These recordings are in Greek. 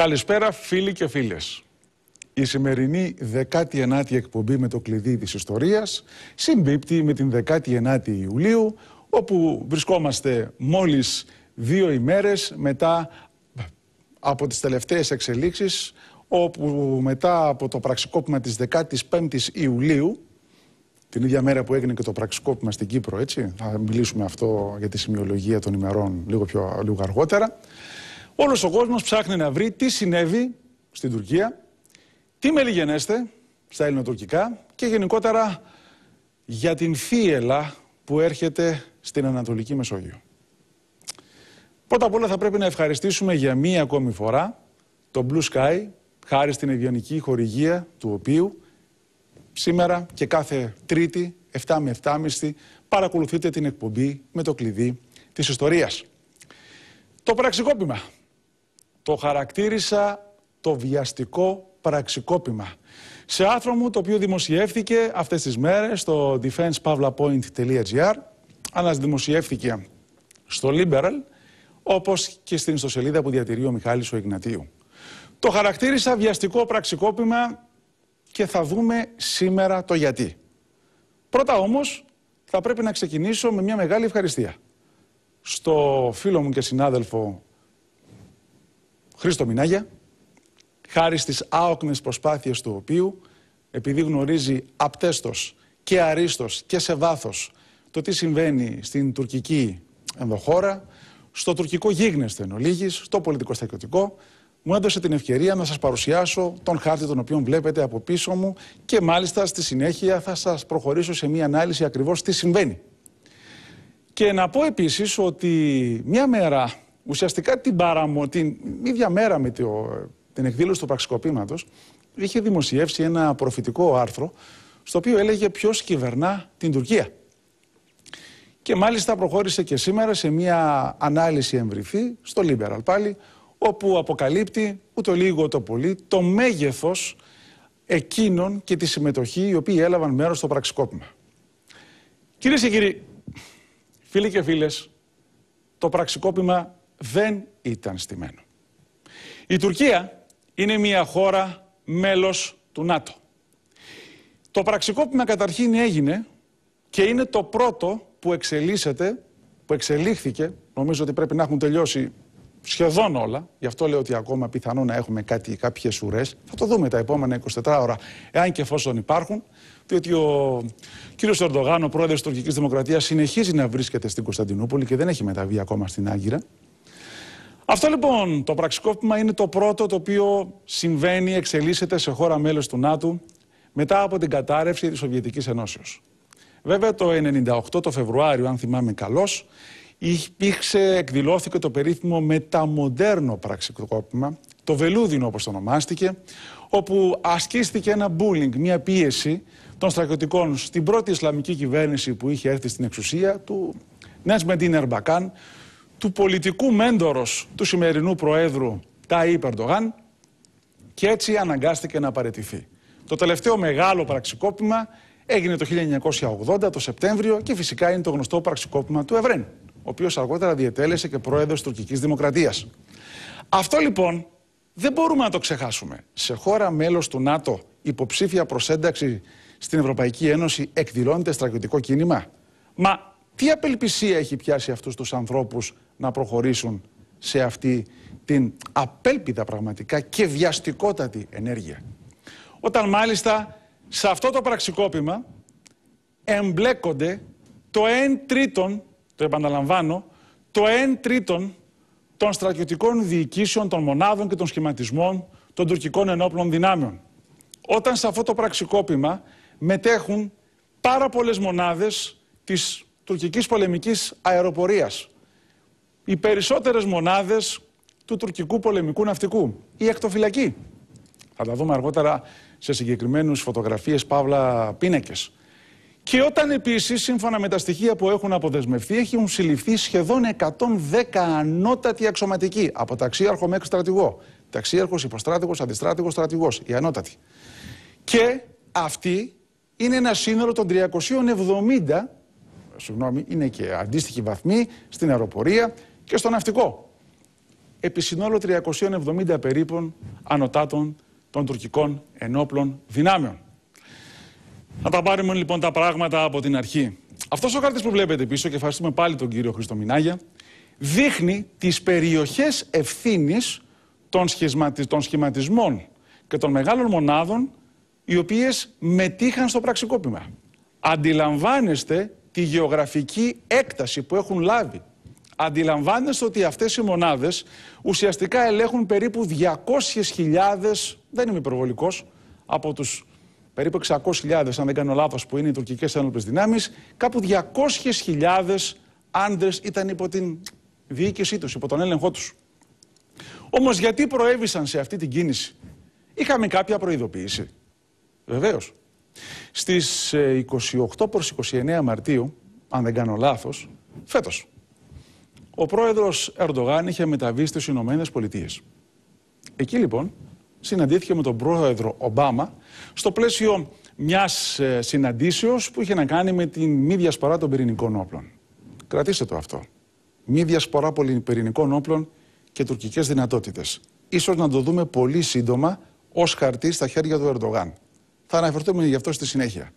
Καλησπέρα φίλοι και φίλες. Η σημερινή 19η εκπομπή με το κλειδί της ιστορίας συμπίπτει με την 19η Ιουλίου όπου βρισκόμαστε μόλις δύο ημέρες μετά από τις τελευταίες εξελίξεις όπου μετά από το πραξικόπημα της 15ης Ιουλίου την ίδια μέρα που έγινε και το πραξικόπημα στην Κύπρο, έτσι. Θα μιλήσουμε αυτό για τη σημειολογία των ημερών λίγο, πιο, λίγο αργότερα. Όλος ο κόσμος ψάχνει να βρει τι συνέβη στην Τουρκία, τι μελιγενέστε στα ελληνοτουρκικά και γενικότερα για την θύελα που έρχεται στην Ανατολική Μεσόγειο. Πρώτα απ' όλα θα πρέπει να ευχαριστήσουμε για μία ακόμη φορά το Blue Sky, χάρη στην ευγενική χορηγία του οποίου σήμερα και κάθε Τρίτη 7 με 7.30 παρακολουθείτε την εκπομπή με το κλειδί της ιστορίας. Το πραξικόπημα το χαρακτήρισα το βιαστικό πραξικόπημα. Σε άρθρο μου το οποίο δημοσιεύθηκε αυτές τις μέρες στο defensepavlapoint.gr δημοσιεύθηκε στο Liberal όπως και στην ιστοσελίδα που διατηρεί ο Μιχάλης ο Ιγνατίου. Το χαρακτήρισα βιαστικό πραξικόπημα και θα δούμε σήμερα το γιατί. Πρώτα όμως θα πρέπει να ξεκινήσω με μια μεγάλη ευχαριστία. Στο φίλο μου και συνάδελφο Χρήστο Μινάγια, χάρη στις άοκνες προσπάθειες του οποίου, επειδή γνωρίζει απτέστος και αρίστος και σε βάθος το τι συμβαίνει στην τουρκική ενδοχώρα, στο τουρκικό γίγνεσθε εν ολίγης, στο πολιτικό στρατιωτικό, μου έδωσε την ευκαιρία να σας παρουσιάσω τον χάρτη τον οποίο βλέπετε από πίσω μου και μάλιστα στη συνέχεια θα σας προχωρήσω σε μια ανάλυση ακριβώς τι συμβαίνει. Και να πω επίσης ότι μια μέρα ουσιαστικά την, παραμο, την ίδια μέρα με το, την εκδήλωση του πραξικοπήματος είχε δημοσιεύσει ένα προφητικό άρθρο στο οποίο έλεγε ποιος κυβερνά την Τουρκία. Και μάλιστα προχώρησε και σήμερα σε μια ανάλυση εμβριθή στο Liberal πάλι όπου αποκαλύπτει ούτε λίγο το πολύ το μέγεθος εκείνων και τη συμμετοχή οι οποίοι έλαβαν μέρος στο πραξικόπημα. Κυρίες και κύριοι, φίλοι και φίλες, το πραξικόπημα δεν ήταν στημένο. Η Τουρκία είναι μια χώρα μέλος του ΝΑΤΟ. Το πραξικόπημα καταρχήν έγινε και είναι το πρώτο που εξελίσσεται, που εξελίχθηκε, νομίζω ότι πρέπει να έχουν τελειώσει σχεδόν όλα, γι' αυτό λέω ότι ακόμα πιθανό να έχουμε κάτι, κάποιες ουρές, θα το δούμε τα επόμενα 24 ώρα, εάν και εφόσον υπάρχουν, διότι ο κύριος Ερντογάν, ο πρόεδρος της τουρκικής δημοκρατίας, συνεχίζει να βρίσκεται στην Κωνσταντινούπολη και δεν έχει μεταβεί ακόμα στην Άγκυρα. Αυτό λοιπόν το πραξικόπημα είναι το πρώτο το οποίο συμβαίνει, εξελίσσεται σε χώρα μέλος του ΝΑΤΟ μετά από την κατάρρευση της Σοβιετικής Ενώσεως. Βέβαια το 1998 το Φεβρουάριο, αν θυμάμαι καλώς, υπήρξε, εκδηλώθηκε το περίφημο μεταμοντέρνο πραξικόπημα, το βελούδινο όπως το ονομάστηκε, όπου ασκήστηκε ένα μπούλινγκ, μια πίεση των στρατιωτικών στην πρώτη Ισλαμική κυβέρνηση που είχε έρθει στην εξουσία του Νέσμεντίν Ερμπακάν, του πολιτικού μέντορος του σημερινού Προέδρου Ταΐ Περντογάν και έτσι αναγκάστηκε να παραιτηθεί. Το τελευταίο μεγάλο πραξικόπημα έγινε το 1980, το Σεπτέμβριο και φυσικά είναι το γνωστό πραξικόπημα του Ευρέν, ο οποίος αργότερα διετέλεσε και Πρόεδρος Τουρκικής Δημοκρατίας. Αυτό λοιπόν δεν μπορούμε να το ξεχάσουμε. Σε χώρα μέλος του ΝΑΤΟ υποψήφια προσένταξη στην Ευρωπαϊκή Ένωση εκδηλώνεται στρατιωτικό κίνημα. Μα τι απελπισία έχει πιάσει αυτούς τους ανθρώπους να προχωρήσουν σε αυτή την απέλπιδα πραγματικά και βιαστικότατη ενέργεια. Όταν μάλιστα σε αυτό το πραξικόπημα εμπλέκονται το 1 τρίτον, το επαναλαμβάνω, το 1 τρίτον των στρατιωτικών διοικήσεων, των μονάδων και των σχηματισμών των τουρκικών ενόπλων δυνάμεων. Όταν σε αυτό το πραξικόπημα μετέχουν πάρα πολλές μονάδες της τουρκικής πολεμικής αεροπορίας, οι περισσότερες μονάδες του τουρκικού πολεμικού ναυτικού, η ακτοφυλακή. Θα τα δούμε αργότερα σε συγκεκριμένους φωτογραφίες Παύλα Πίνεκες. Και όταν επίσης, σύμφωνα με τα στοιχεία που έχουν αποδεσμευτεί, έχουν συλληφθεί σχεδόν 110 ανώτατοι αξιωματικοί, από ταξίαρχο μέχρι στρατηγό. Ταξίαρχος, υποστράτηγος, αντιστράτηγος, στρατηγός, οι ανώτατοι. Και αυτή είναι ένα σύνολο των 370, συγγνώμη, είναι και αντίστοιχη βαθμή στην αεροπορία, και στο ναυτικό. Επί συνόλου 370 περίπου ανωτάτων των τουρκικών ενόπλων δυνάμεων. Να τα πάρουμε λοιπόν τα πράγματα από την αρχή. Αυτός ο χάρτη που βλέπετε πίσω, και ευχαριστούμε πάλι τον κύριο Χριστομινάγια, δείχνει τις περιοχές ευθύνης των, των σχηματισμών και των μεγάλων μονάδων οι οποίες μετήχαν στο πραξικόπημα. Αντιλαμβάνεστε τη γεωγραφική έκταση που έχουν λάβει αντιλαμβάνεστε ότι αυτές οι μονάδες ουσιαστικά ελέγχουν περίπου 200.000, δεν είμαι υπερβολικός, από τους περίπου 600.000, αν δεν κάνω λάθος, που είναι οι τουρκικές ένοπλες δυνάμεις, κάπου 200.000 άντρες ήταν υπό την διοίκησή τους, υπό τον έλεγχό τους. Όμως γιατί προέβησαν σε αυτή την κίνηση. Είχαμε κάποια προειδοποίηση. Βεβαίως. Στις 28 ε, προς 29 Μαρτίου, αν δεν κάνω λάθος, φέτος, ο πρόεδρος Ερντογάν είχε μεταβεί στις Ηνωμένες Πολιτείες. Εκεί λοιπόν συναντήθηκε με τον πρόεδρο Ομπάμα στο πλαίσιο μιας ε, συναντήσεως που είχε να κάνει με την μη διασπορά των πυρηνικών όπλων. Κρατήστε το αυτό. Μη διασπορά πυρηνικών όπλων και τουρκικές δυνατότητες. Ίσως να το δούμε πολύ σύντομα ως χαρτί στα χέρια του Ερντογάν. Θα αναφερθούμε γι' αυτό στη συνέχεια.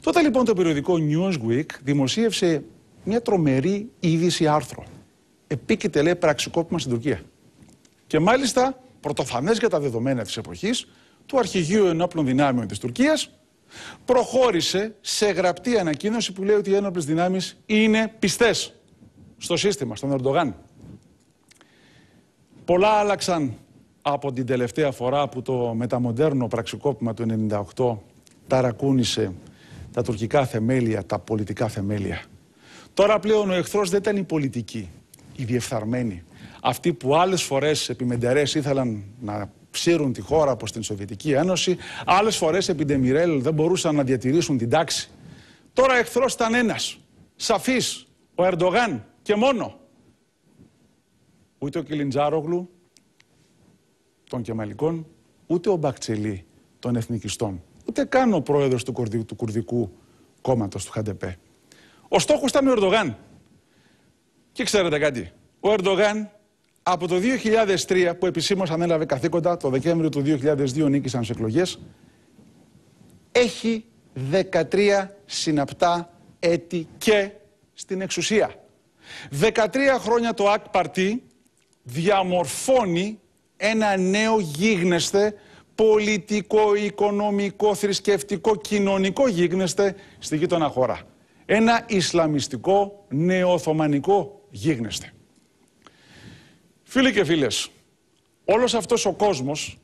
Τότε λοιπόν το περιοδικό Newsweek δημοσίευσε μια τρομερή είδηση άρθρο επίκειται λέει πραξικόπημα στην Τουρκία. Και μάλιστα πρωτοφανές για τα δεδομένα της εποχής του Αρχηγείου Ενόπλων Δυνάμεων της Τουρκίας προχώρησε σε γραπτή ανακοίνωση που λέει ότι οι ένοπλες δυνάμεις είναι πιστές στο σύστημα, στον Ερντογάν. Πολλά άλλαξαν από την τελευταία φορά που το μεταμοντέρνο πραξικόπημα του 1998 ταρακούνησε τα τουρκικά θεμέλια, τα πολιτικά θεμέλια. Τώρα πλέον ο εχθρός δεν ήταν η πολιτική, οι διεφθαρμένοι. Αυτοί που άλλες φορές επί ήθελαν να ψήρουν τη χώρα από την Σοβιετική Ένωση, άλλες φορές επί δεν μπορούσαν να διατηρήσουν την τάξη. Τώρα εχθρός ήταν ένας, σαφής, ο Ερντογάν και μόνο. Ούτε ο Κιλιντζάρογλου των Κεμαλικών, ούτε ο Μπακτσελή των Εθνικιστών, ούτε καν ο πρόεδρος του, Κουρδικού, του του ΧΑΝΤΕΠΕ. Ο στόχος ήταν ο Ερντογάν. Και ξέρετε κάτι, ο Ερντογάν από το 2003 που επισήμως ανέλαβε καθήκοντα, το Δεκέμβριο του 2002 νίκησαν στις εκλογές, έχει 13 συναπτά έτη και στην εξουσία. 13 χρόνια το ΑΚ διαμορφώνει ένα νέο γίγνεσθε πολιτικό, οικονομικό, θρησκευτικό, κοινωνικό γίγνεσθε στη γείτονα χώρα. Ένα Ισλαμιστικό, νεοοθωμανικό Γίγνεστε. Φίλοι και φίλες, όλος αυτός ο κόσμος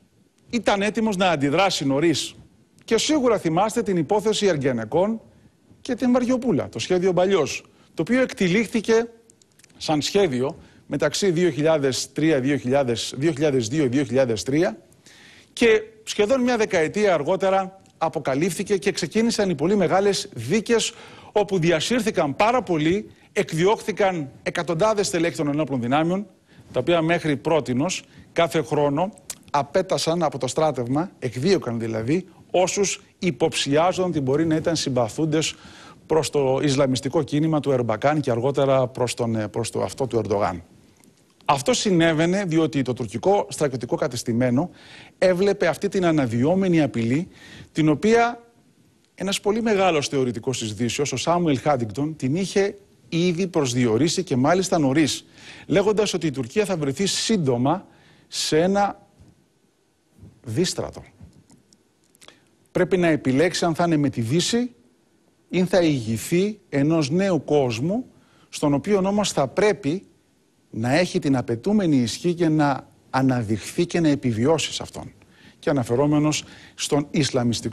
ήταν έτοιμος να αντιδράσει νωρίς και σίγουρα θυμάστε την υπόθεση Αργενεκών και την Βαριοπούλα, το σχέδιο Μπαλιός, το οποίο εκτιλήχθηκε σαν σχέδιο μεταξύ 2002-2003 και σχεδόν μια δεκαετία αργότερα αποκαλύφθηκε και ξεκίνησαν οι πολύ μεγάλες δίκες όπου διασύρθηκαν πάρα πολλοί εκδιώχθηκαν εκατοντάδες στελέχη των ενόπλων δυνάμεων, τα οποία μέχρι πρότινος κάθε χρόνο απέτασαν από το στράτευμα, εκδίωκαν δηλαδή, όσους υποψιάζονταν ότι μπορεί να ήταν συμπαθούντες προς το Ισλαμιστικό κίνημα του Ερμπακάν και αργότερα προς, ε, προς το αυτό του Ερντογάν. Αυτό συνέβαινε διότι το τουρκικό στρατιωτικό κατεστημένο έβλεπε αυτή την αναδυόμενη απειλή την οποία ένας πολύ μεγάλος θεωρητικός της Δύσεως, ο Σάμουελ Χάντιγκτον, την είχε ήδη προσδιορίσει και μάλιστα νωρίς, λέγοντας ότι η Τουρκία θα βρεθεί σύντομα σε ένα δίστρατο. Πρέπει να επιλέξει αν θα είναι με τη Δύση ή θα ηγηθεί ενός νέου κόσμου, στον οποίο όμως θα πρέπει να έχει την απαιτούμενη ισχύ και να αναδειχθεί και να επιβιώσει σε αυτόν. Και αναφερόμενος στον,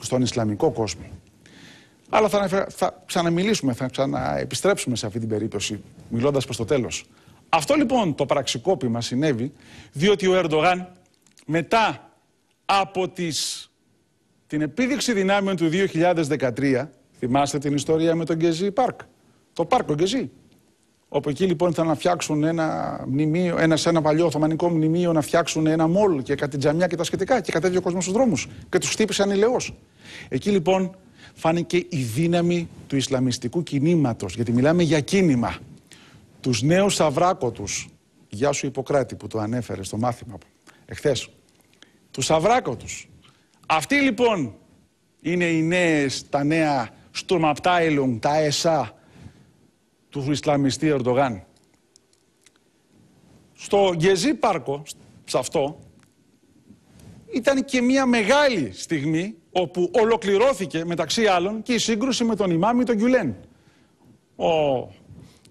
στον Ισλαμικό κόσμο. Αλλά θα, θα ξαναμιλήσουμε, θα ξαναεπιστρέψουμε σε αυτή την περίπτωση, μιλώντας προς το τέλος. Αυτό λοιπόν το πραξικόπημα συνέβη, διότι ο Ερντογάν μετά από τις, την επίδειξη δυνάμεων του 2013, θυμάστε την ιστορία με τον Γκεζί Πάρκ, το πάρκο Γκεζί, όπου εκεί λοιπόν θα να φτιάξουν ένα μνημείο, ένα, σε ένα παλιό Οθωμανικό μνημείο να φτιάξουν ένα μόλ και κάτι τζαμιά και τα σχετικά και κατέβει ο κόσμος στους δρόμους και τους χτύπησαν ηλαιό. Εκεί λοιπόν φάνηκε η δύναμη του Ισλαμιστικού κινήματος, γιατί μιλάμε για κίνημα. Τους νέους αβράκωτους, γεια σου Ιπποκράτη που το ανέφερες στο μάθημα εχθές, τους αβράκωτους. Αυτοί λοιπόν είναι οι νέες, τα νέα στουρμαπτάιλουμ, τα ΕΣΑ του Ισλαμιστή Ερντογάν. Στο Γεζί Πάρκο, σε αυτό, ήταν και μια μεγάλη στιγμή όπου ολοκληρώθηκε μεταξύ άλλων και η σύγκρουση με τον ημάμι τον Γκιουλέν. Ο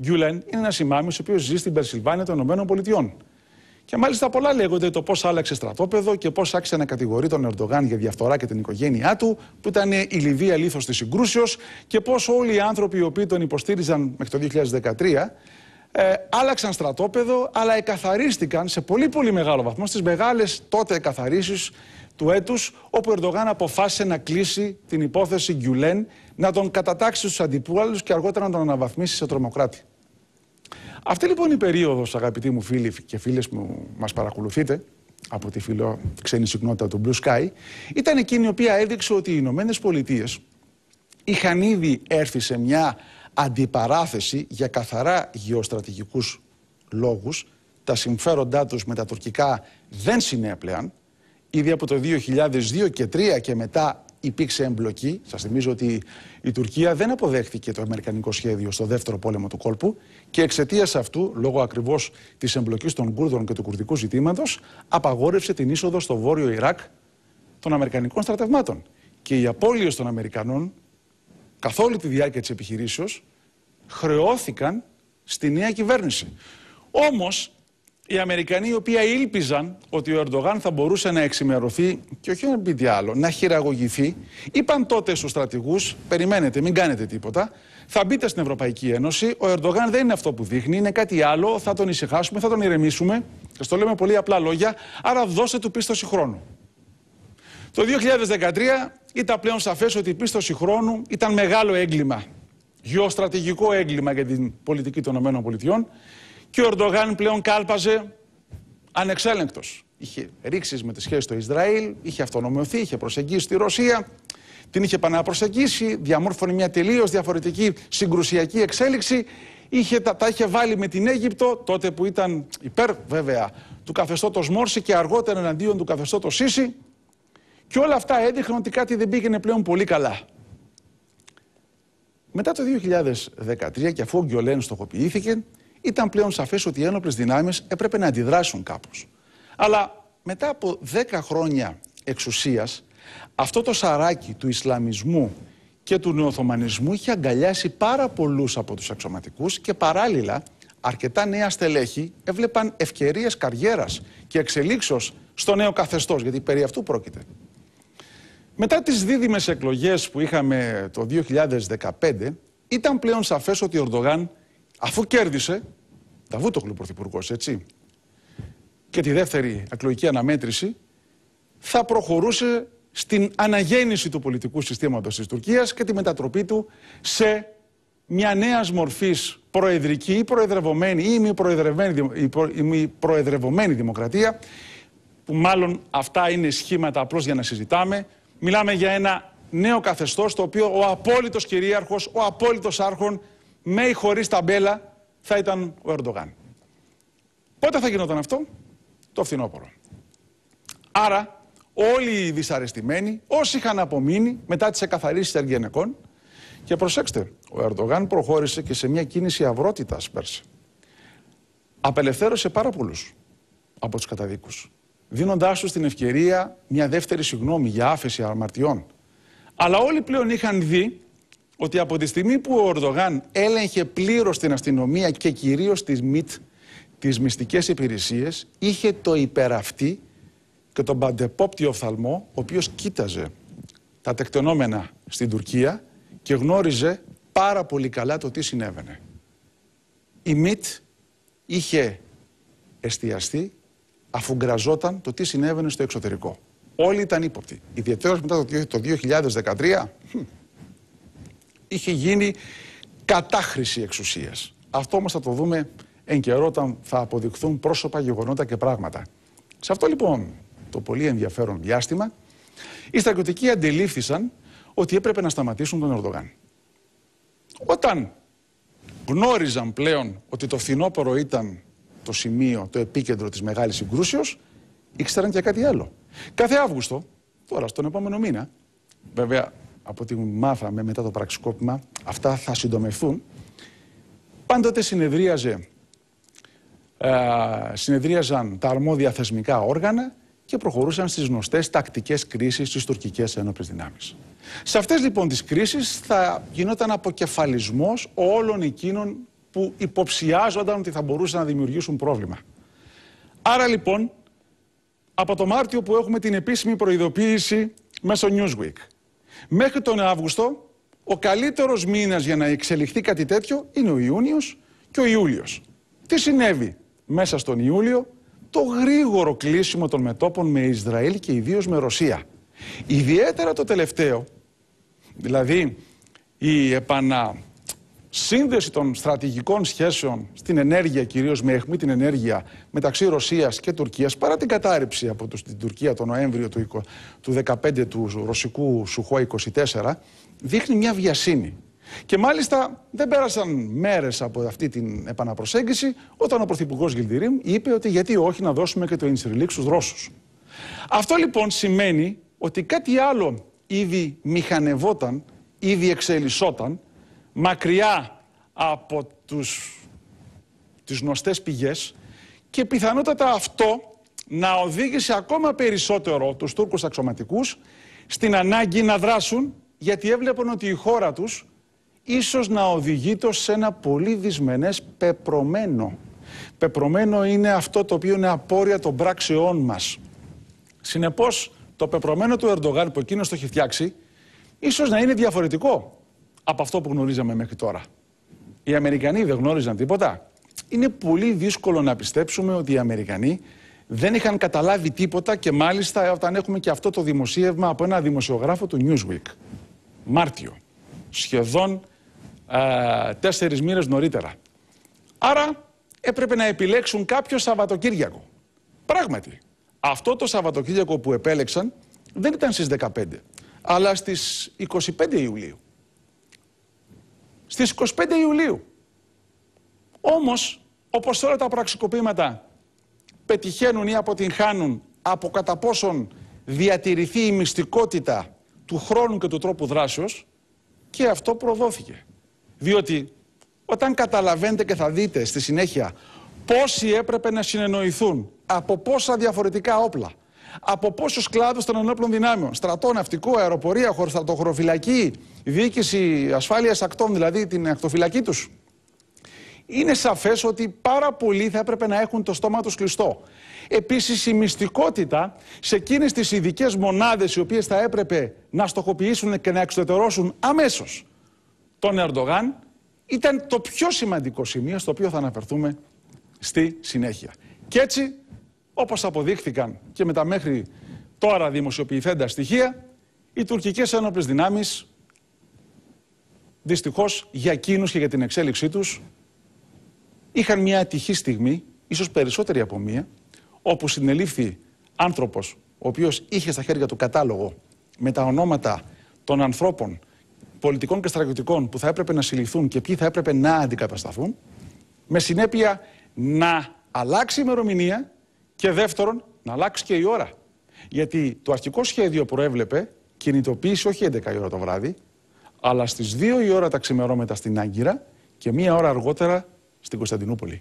Γκιουλέν είναι ένας ημάμι ο οποίος ζει στην Περσιλβάνια των ΗΠΑ. Και μάλιστα πολλά λέγονται το πώς άλλαξε στρατόπεδο και πώς άρχισε να κατηγορεί τον Ερντογάν για διαφθορά και την οικογένειά του, που ήταν η Λιβύη λήθο της συγκρούσεως, και πώς όλοι οι άνθρωποι οι οποίοι τον υποστήριζαν μέχρι το 2013 ε, άλλαξαν στρατόπεδο, αλλά εκαθαρίστηκαν σε πολύ πολύ μεγάλο βαθμό στις μεγάλες τότε εκαθαρίσεις του έτους, όπου ο Ερντογάν αποφάσισε να κλείσει την υπόθεση Γκιουλέν, να τον κατατάξει στους αντιπούλους και αργότερα να τον αναβαθμίσει σε τρομοκράτη. Αυτή λοιπόν η περίοδος, αγαπητοί μου φίλοι και φίλες που μας παρακολουθείτε, από τη φιλο... ξένη συχνότητα του Blue Sky, ήταν εκείνη η οποία έδειξε ότι οι Ηνωμένες Πολιτείες είχαν ήδη έρθει σε μια αντιπαράθεση για καθαρά γεωστρατηγικούς λόγους. Τα συμφέροντά τους με τα τουρκικά δεν συνέπλεαν. Ήδη από το 2002 και 2003 και μετά υπήρξε εμπλοκή. Σας θυμίζω ότι η Τουρκία δεν αποδέχθηκε το Αμερικανικό σχέδιο στο δεύτερο πόλεμο του κόλπου και εξαιτίας αυτού, λόγω ακριβώς της εμπλοκής των Κούρδων και του κουρδικού ζητήματος, απαγόρευσε την είσοδο στο βόρειο Ιράκ των Αμερικανικών στρατευμάτων. Και οι απώλειες των Αμερικανών καθ' όλη τη διάρκεια της επιχειρήσεως, χρεώθηκαν στη νέα κυβέρνηση. Όμως, οι Αμερικανοί οι οποίοι ήλπιζαν ότι ο Ερντογάν θα μπορούσε να εξημερωθεί και όχι να πει άλλο, να χειραγωγηθεί, είπαν τότε στους στρατηγούς, περιμένετε, μην κάνετε τίποτα, θα μπείτε στην Ευρωπαϊκή Ένωση, ο Ερντογάν δεν είναι αυτό που δείχνει, είναι κάτι άλλο, θα τον ησυχάσουμε, θα τον ηρεμήσουμε, και στο λέμε πολύ απλά λόγια, άρα δώστε του πίστοση χρόνου. Το 2013 ήταν πλέον σαφές ότι η πίστοση χρόνου ήταν μεγάλο έγκλημα γεωστρατηγικό έγκλημα για την πολιτική των ΗΠΑ και ο Ερντογάν πλέον κάλπαζε ανεξέλεγκτος. Είχε ρήξεις με τη σχέση στο Ισραήλ, είχε αυτονομιωθεί, είχε προσεγγίσει τη Ρωσία, την είχε επαναπροσεγγίσει, διαμόρφωνε μια τελείως διαφορετική συγκρουσιακή εξέλιξη. Είχε, τα, τα είχε βάλει με την Αίγυπτο, τότε που ήταν υπέρ βέβαια του καθεστώτος Μόρση και αργότερα εναντίον του καθεστώτος Σίση. Και όλα αυτά έδειχναν ότι κάτι δεν πήγαινε πλέον πολύ καλά. Μετά το 2013 και αφού ο Γκιολέν στοχοποιήθηκε, ήταν πλέον σαφές ότι οι ένοπλες δυνάμεις έπρεπε να αντιδράσουν κάπως. Αλλά μετά από 10 χρόνια εξουσίας, αυτό το σαράκι του Ισλαμισμού και του Νεοθωμανισμού είχε αγκαλιάσει πάρα πολλούς από τους αξιωματικούς και παράλληλα αρκετά νέα στελέχη έβλεπαν ευκαιρίες καριέρας και εξελίξεως στο νέο καθεστώς, γιατί περί αυτού πρόκειται. Μετά τις δίδυμες εκλογές που είχαμε το 2015, ήταν πλέον σαφές ότι ο Ερντογάν, αφού κέρδισε, Δαβούτογλου πρωθυπουργός, έτσι, και τη δεύτερη εκλογική αναμέτρηση, θα προχωρούσε στην αναγέννηση του πολιτικού συστήματος της Τουρκίας και τη μετατροπή του σε μια νέας μορφής προεδρική ή προεδρευμένη ή μη προεδρευμένη, ή μη προεδρευμένη δημοκρατία, που μάλλον αυτά είναι σχήματα απλώς για να συζητάμε, Μιλάμε για ένα νέο καθεστώς το οποίο ο απόλυτος κυρίαρχος, ο απόλυτος άρχον, με ή χωρίς ταμπέλα, θα ήταν ο Ερντογάν. Πότε θα γινόταν αυτό? Το φθινόπωρο. Άρα, όλοι οι δυσαρεστημένοι, όσοι είχαν απομείνει μετά τις εκαθαρίσεις Αργενεκών, και προσέξτε, ο Ερντογάν προχώρησε και σε μια κίνηση αυρότητας πέρσι. Απελευθέρωσε πάρα πολλούς από τους καταδίκους δίνοντάς τους την ευκαιρία μια δεύτερη συγγνώμη για άφεση αμαρτιών. Αλλά όλοι πλέον είχαν δει ότι από τη στιγμή που ο Ορδογάν έλεγχε πλήρως την αστυνομία και κυρίως τις ΜΙΤ, τις μυστικές υπηρεσίες, είχε το υπεραυτή και τον παντεπόπτιο οφθαλμό, ο οποίος κοίταζε τα τεκτενόμενα στην Τουρκία και γνώριζε πάρα πολύ καλά το τι συνέβαινε. Η ΜΙΤ είχε εστιαστεί αφού γκραζόταν το τι συνέβαινε στο εξωτερικό. Όλοι ήταν ύποπτοι. Ιδιαίτερα μετά το 2013 είχε γίνει κατάχρηση εξουσίας. Αυτό όμως θα το δούμε εν καιρό όταν θα αποδειχθούν πρόσωπα, γεγονότα και πράγματα. Σε αυτό λοιπόν το πολύ ενδιαφέρον διάστημα, οι στρατιωτικοί αντιλήφθησαν ότι έπρεπε να σταματήσουν τον Ερδογάν. Όταν γνώριζαν πλέον ότι το φθινόπωρο ήταν το σημείο, το επίκεντρο της μεγάλης συγκρούσεως, ήξεραν και κάτι άλλο. Κάθε Αύγουστο, τώρα στον επόμενο μήνα, βέβαια από ό,τι μάθαμε μετά το πραξικόπημα, αυτά θα συντομευθούν. Πάντοτε συνεδρίαζε, συνεδρίαζαν τα αρμόδια θεσμικά όργανα και προχωρούσαν στις γνωστές τακτικές κρίσεις στις τουρκικές ένοπλες δυνάμεις. Σε αυτές λοιπόν τις κρίσεις θα γινόταν αποκεφαλισμός όλων εκείνων που υποψιάζονταν ότι θα μπορούσαν να δημιουργήσουν πρόβλημα. Άρα λοιπόν, από το Μάρτιο που έχουμε την επίσημη προειδοποίηση μέσω Newsweek, μέχρι τον Αύγουστο, ο καλύτερος μήνας για να εξελιχθεί κάτι τέτοιο είναι ο Ιούνιος και ο Ιούλιος. Τι συνέβη μέσα στον Ιούλιο, το γρήγορο κλείσιμο των μετόπων με Ισραήλ και ιδίως με Ρωσία. Ιδιαίτερα το τελευταίο, δηλαδή η επανα σύνδεση των στρατηγικών σχέσεων στην ενέργεια, κυρίως με αιχμή την ενέργεια, μεταξύ Ρωσίας και Τουρκίας, παρά την κατάρριψη από τους, την Τουρκία τον Νοέμβριο του, 2015 του 15 του ρωσικού Σουχώ 24, δείχνει μια βιασύνη. Και μάλιστα δεν πέρασαν μέρες από αυτή την επαναπροσέγγιση, όταν ο Πρωθυπουργός Γιλντιρίμ είπε ότι γιατί όχι να δώσουμε και το Ινσριλίκ στους Ρώσους. Αυτό λοιπόν σημαίνει ότι κάτι άλλο ήδη μηχανευόταν, ήδη εξελισσόταν μακριά από τους, τις γνωστές πηγές και πιθανότατα αυτό να οδήγησε ακόμα περισσότερο τους Τούρκους αξιωματικούς στην ανάγκη να δράσουν γιατί έβλεπαν ότι η χώρα τους ίσως να οδηγείται σε ένα πολύ δυσμενές πεπρωμένο. Πεπρωμένο είναι αυτό το οποίο είναι απόρρια των πράξεών μας. Συνεπώς, το πεπρωμένο του Ερντογάν που εκείνος το έχει φτιάξει, ίσως να είναι διαφορετικό από αυτό που γνωρίζαμε μέχρι τώρα. Οι Αμερικανοί δεν γνώριζαν τίποτα. Είναι πολύ δύσκολο να πιστέψουμε ότι οι Αμερικανοί δεν είχαν καταλάβει τίποτα και μάλιστα όταν έχουμε και αυτό το δημοσίευμα από ένα δημοσιογράφο του Newsweek. Μάρτιο. Σχεδόν ε, τέσσερις μήνες νωρίτερα. Άρα έπρεπε να επιλέξουν κάποιο Σαββατοκύριακο. Πράγματι, αυτό το Σαββατοκύριακο που επέλεξαν δεν ήταν στις 15, αλλά στις 25 Ιουλίου στις 25 Ιουλίου. Όμως, όπως όλα τα πραξικοπήματα πετυχαίνουν ή αποτυγχάνουν από κατά πόσον διατηρηθεί η μυστικότητα του χρόνου και του τρόπου δράσεως και αυτό προδόθηκε. Διότι όταν καταλαβαίνετε και θα δείτε στη συνέχεια πόσοι έπρεπε να συνεννοηθούν από πόσα διαφορετικά όπλα από πόσους κλάδους των ενόπλων δυνάμεων. Στρατό, ναυτικό, αεροπορία, χωροστατοχωροφυλακή, διοίκηση ασφάλειας ακτών, δηλαδή την ακτοφυλακή τους. Είναι σαφές ότι πάρα πολλοί θα έπρεπε να έχουν το στόμα τους κλειστό. Επίσης, η μυστικότητα σε εκείνες τις ειδικές μονάδες, οι οποίες θα έπρεπε να στοχοποιήσουν και να εξωτερώσουν αμέσως τον Ερντογάν, ήταν το πιο σημαντικό σημείο στο οποίο θα αναφερθούμε στη συνέχεια. Και έτσι Όπως αποδείχθηκαν και με τα μέχρι τώρα δημοσιοποιηθέντα στοιχεία, οι Τουρκικές ένοπλες δυνάμεις, δυστυχώς για εκείνους και για την εξέλιξή τους, είχαν μια ατυχή στιγμή, ίσως περισσότερη από μία, όπου συνελήφθη άνθρωπος ο οποίος είχε στα χέρια του κατάλογο με τα ονόματα των ανθρώπων πολιτικών και στρατιωτικών που θα έπρεπε να συλληφθούν και ποιοι θα έπρεπε να αντικατασταθούν, με συνέπεια να αλλάξει η ημερομηνία και δεύτερον, να αλλάξει και η ώρα. Γιατί το αρχικό σχέδιο προέβλεπε κινητοποίηση όχι 11 η ώρα το βράδυ, αλλά στις 2 η ώρα τα ξημερώματα στην Άγκυρα και μία ώρα αργότερα στην Κωνσταντινούπολη.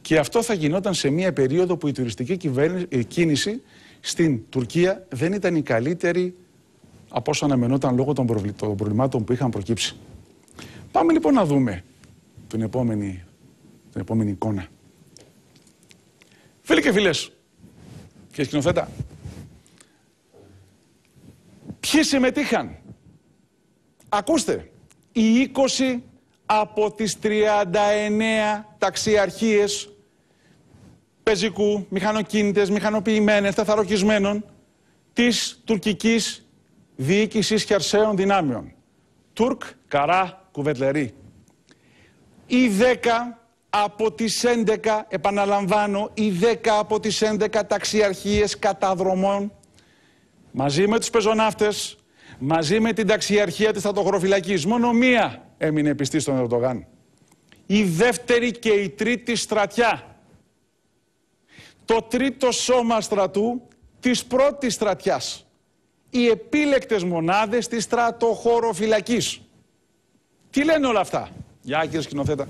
Και αυτό θα γινόταν σε μία περίοδο που η τουριστική κίνηση στην Τουρκία δεν ήταν η καλύτερη από όσο αναμενόταν λόγω των, των προβλημάτων που είχαν προκύψει. Πάμε λοιπόν να δούμε την επόμενη, την επόμενη εικόνα. Φίλοι και φίλες, και σκηνοθέτα, ποιοι συμμετείχαν. Ακούστε, οι 20 από τις 39 ταξιαρχίες πεζικού, μηχανοκίνητες, μηχανοποιημένες, τεθαροκισμένων της τουρκικής διοίκησης χερσαίων δυνάμεων. Τουρκ Καρά Κουβετλερή. Οι 10 από τις 11, επαναλαμβάνω, οι 10 από τις 11 ταξιαρχίες καταδρομών μαζί με τους πεζοναύτες, μαζί με την ταξιαρχία της στρατογροφυλακής. Μόνο μία έμεινε πιστή στον Ερντογάν. Η δεύτερη και η τρίτη στρατιά. Το τρίτο σώμα στρατού της πρώτης στρατιάς. Οι επίλεκτες μονάδες της στρατοχωροφυλακής. Τι λένε όλα αυτά. γεια κύριε σκηνοθέτα.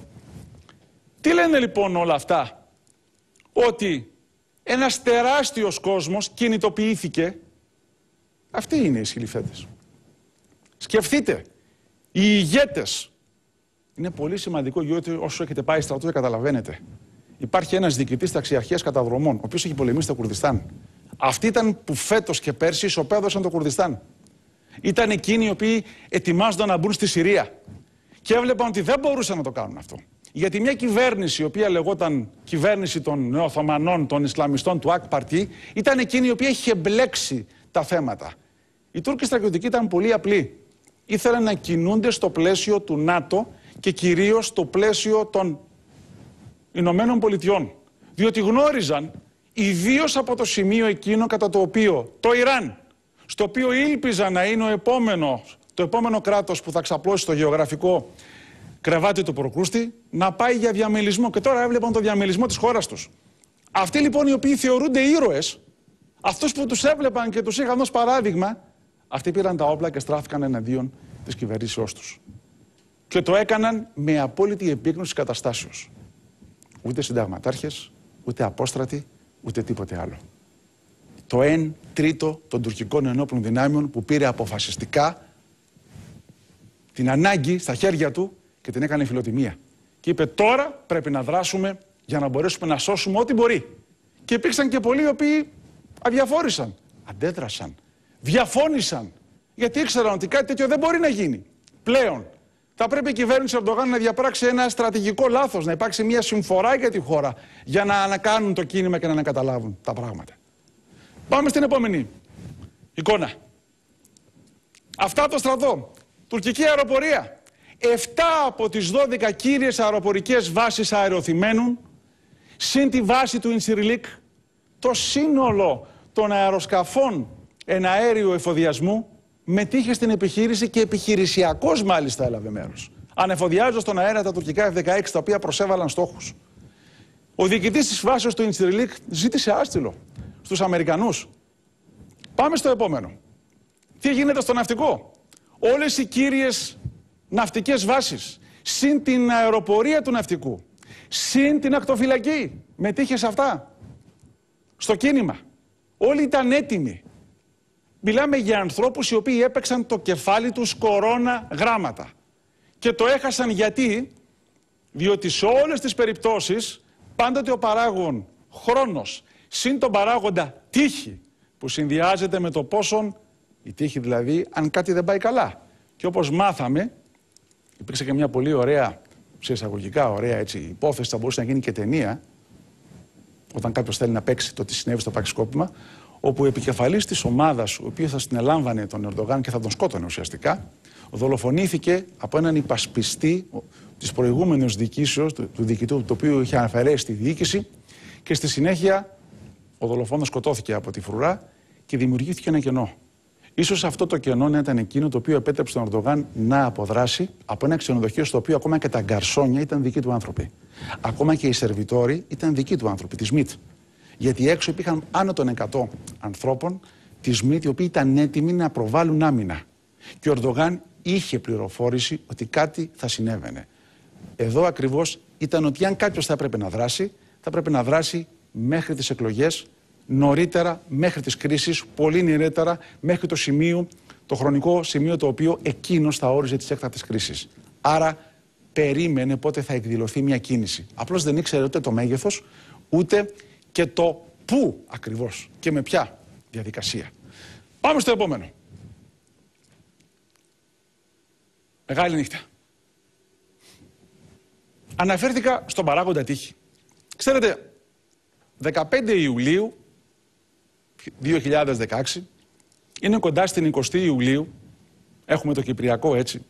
Τι λένε λοιπόν όλα αυτά. Ότι ένας τεράστιος κόσμος κινητοποιήθηκε. Αυτοί είναι οι συλληφέτες. Σκεφτείτε, οι ηγέτες. Είναι πολύ σημαντικό γιατί όσο έχετε πάει στρατό δεν καταλαβαίνετε. Υπάρχει ένας διοικητής ταξιαρχίας καταδρομών, ο οποίος έχει πολεμήσει στο Κουρδιστάν. Αυτοί ήταν που φέτος και πέρσι ισοπαίδωσαν το Κουρδιστάν. Ήταν εκείνοι οι οποίοι ετοιμάζονταν να μπουν στη Συρία. Και έβλεπαν ότι δεν μπορούσαν να το κάνουν αυτό. Γιατί μια κυβέρνηση, η οποία λεγόταν κυβέρνηση των Νεοθωμανών, των Ισλαμιστών του ΑΚ ήταν εκείνη η οποία είχε μπλέξει τα θέματα. Οι Τούρκοι στρατιωτικοί ήταν πολύ απλοί. Ήθελαν να κινούνται στο πλαίσιο του ΝΑΤΟ και κυρίως στο πλαίσιο των Ηνωμένων Πολιτειών. Διότι γνώριζαν, ιδίως από το σημείο εκείνο κατά το οποίο το Ιράν, στο οποίο ήλπιζαν να είναι επόμενος, το επόμενο κράτος που θα ξαπλώσει το γεωγραφικό κρεβάτι του Προκρούστη να πάει για διαμελισμό. Και τώρα έβλεπαν το διαμελισμό της χώρας τους. Αυτοί λοιπόν οι οποίοι θεωρούνται ήρωες, αυτούς που τους έβλεπαν και τους είχαν ως παράδειγμα, αυτοί πήραν τα όπλα και στράφηκαν εναντίον της κυβερνήσεώ τους. Και το έκαναν με απόλυτη επίγνωση καταστάσεως. Ούτε συνταγματάρχες, ούτε απόστρατοι, ούτε τίποτε άλλο. Το 1 τρίτο των τουρκικών ενόπλων δυνάμεων που πήρε αποφασιστικά την ανάγκη στα χέρια του και την έκανε φιλοτιμία. Και είπε τώρα πρέπει να δράσουμε για να μπορέσουμε να σώσουμε ό,τι μπορεί. Και υπήρξαν και πολλοί οι οποίοι αδιαφόρησαν, αντέδρασαν, διαφώνησαν. Γιατί ήξεραν ότι κάτι τέτοιο δεν μπορεί να γίνει. Πλέον θα πρέπει η κυβέρνηση Ερντογάν να διαπράξει ένα στρατηγικό λάθος, να υπάρξει μια συμφορά για τη χώρα για να ανακάνουν το κίνημα και να ανακαταλάβουν τα πράγματα. Πάμε στην επόμενη εικόνα. Αυτά το στρατό. Τουρκική αεροπορία. 7 από τις 12 κύριες αεροπορικές βάσεις αεροθυμένων, συν τη βάση του Ινσιριλίκ, το σύνολο των αεροσκαφών εν εφοδιασμού μετήχε στην επιχείρηση και επιχειρησιακός μάλιστα έλαβε μέρος. Ανεφοδιάζοντας τον αέρα τα τουρκικά F-16 τα οποία προσέβαλαν στόχους. Ο διοικητής της βάσης του Ινσιριλίκ ζήτησε άστιλο στους Αμερικανούς. Πάμε στο επόμενο. Τι γίνεται στο ναυτικό. Όλες οι κύριες ναυτικές βάσεις, συν την αεροπορία του ναυτικού, συν την ακτοφυλακή. Μετήχε σε αυτά, στο κίνημα. Όλοι ήταν έτοιμοι. Μιλάμε για ανθρώπους οι οποίοι έπαιξαν το κεφάλι τους κορώνα γράμματα. Και το έχασαν γιατί, διότι σε όλες τις περιπτώσεις πάντοτε ο παράγων χρόνος συν τον παράγοντα τύχη που συνδυάζεται με το πόσον, η τύχη δηλαδή, αν κάτι δεν πάει καλά. Και όπως μάθαμε, Υπήρξε και μια πολύ ωραία, σε εισαγωγικά ωραία έτσι, υπόθεση, θα μπορούσε να γίνει και ταινία, όταν κάποιος θέλει να παίξει το τι συνέβη στο πραξικόπημα, όπου ο επικεφαλής της ομάδας, ο οποίος θα συνελάμβανε τον Ερντογάν και θα τον σκότωνε ουσιαστικά, δολοφονήθηκε από έναν υπασπιστή της προηγούμενης διοικήσεω, του, του διοικητού, το οποίο είχε αναφερέσει τη διοίκηση, και στη συνέχεια ο δολοφόνος σκοτώθηκε από τη φρουρά και δημιουργήθηκε ένα κενό. Ίσως αυτό το κενό να ήταν εκείνο το οποίο επέτρεψε τον Ερντογάν να αποδράσει από ένα ξενοδοχείο στο οποίο ακόμα και τα γκαρσόνια ήταν δικοί του άνθρωποι. Ακόμα και οι σερβιτόροι ήταν δικοί του άνθρωποι, τη ΜΙΤ. Γιατί έξω υπήρχαν άνω των 100 ανθρώπων τη ΜΜΤ, οι οποίοι ήταν έτοιμοι να προβάλλουν άμυνα. Και ο Ερντογάν είχε πληροφόρηση ότι κάτι θα συνέβαινε. Εδώ ακριβώς ήταν ότι αν κάποιος θα έπρεπε να δράσει, θα πρέπει να δράσει μέχρι τις εκλογές νωρίτερα μέχρι τις κρίσεις, πολύ νωρίτερα μέχρι το σημείο, το χρονικό σημείο το οποίο εκείνος θα όριζε τις έκτακτες κρίσεις. Άρα περίμενε πότε θα εκδηλωθεί μια κίνηση. Απλώς δεν ήξερε ούτε το μέγεθος, ούτε και το πού ακριβώς και με ποια διαδικασία. Πάμε στο επόμενο. Μεγάλη νύχτα. Αναφέρθηκα στον παράγοντα τύχη. Ξέρετε, 15 Ιουλίου 2016. Είναι κοντά στην 20η Ιουλίου. Έχουμε το Κυπριακό έτσι.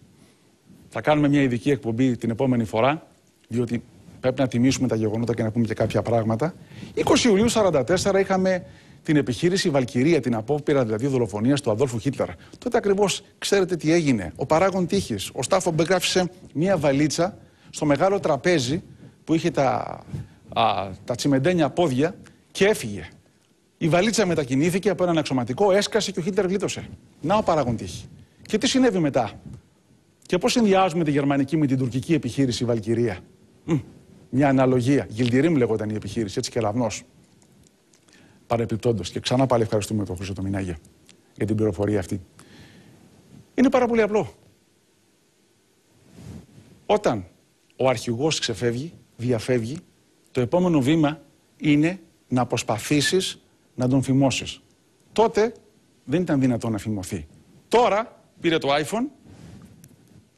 Θα κάνουμε μια ειδική εκπομπή την επόμενη φορά, διότι πρέπει να τιμήσουμε τα γεγονότα και να πούμε και κάποια πράγματα. 20 Ιουλίου 1944 είχαμε την επιχείρηση Βαλκυρία, την απόπειρα δηλαδή δολοφονίας του Αδόλφου Χίτλερ. Τότε ακριβώς ξέρετε τι έγινε. Ο παράγων τύχης, ο Στάφο Μπεγκράφησε μια βαλίτσα στο μεγάλο τραπέζι που είχε τα, τα τσιμεντένια πόδια και έφυγε. Η βαλίτσα μετακινήθηκε από έναν αξιωματικό, έσκασε και ο Χίτλερ γλίτωσε. Να ο παραγωγή. Και τι συνέβη μετά. Και πώς συνδυάζουμε τη γερμανική με την τουρκική επιχείρηση Βαλκυρία. μια αναλογία. Γιλντιρίμ λεγόταν η επιχείρηση, έτσι και λαυνός. Παρεπιπτόντως, και ξανά πάλι ευχαριστούμε τον Χρυσό Τομινάγια για την πληροφορία αυτή. Είναι πάρα πολύ απλό. Όταν ο αρχηγός ξεφεύγει, διαφεύγει, το επόμενο βήμα είναι να προσπαθήσεις να τον φημώσεις. Τότε δεν ήταν δυνατό να φημωθεί. Τώρα πήρε το iPhone,